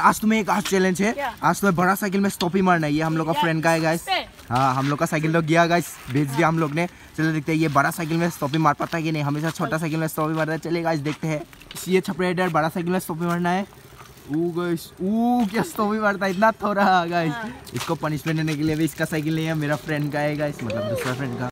आज तुम्हें एक आज चैलेंज है आज तुम्हें बड़ा साइकिल में स्टॉपी मारना है ये हम लोग का फ्रेंड का है गाइस हाँ हम लोग का साइकिल तो गया गाइस भेज दिया हम लोग ने चलो देखते हैं ये बड़ा साइकिल में स्टॉपी मार पाता है कि नहीं हमेशा छोटा साइकिल में स्टॉपी मारता है चले गाइस देखते हैं ये छपरे डर बड़ा साइकिल में स्टॉपी मारना है ऊ गाइस ऊ क्या स्टॉपी मारता है इतना थोड़ा गाइस हाँ। इसको पनिशमेंट देने के लिए भी इसका साइकिल नहीं है मेरा फ्रेंड का है गाइस मतलब दूसरा फ्रेंड का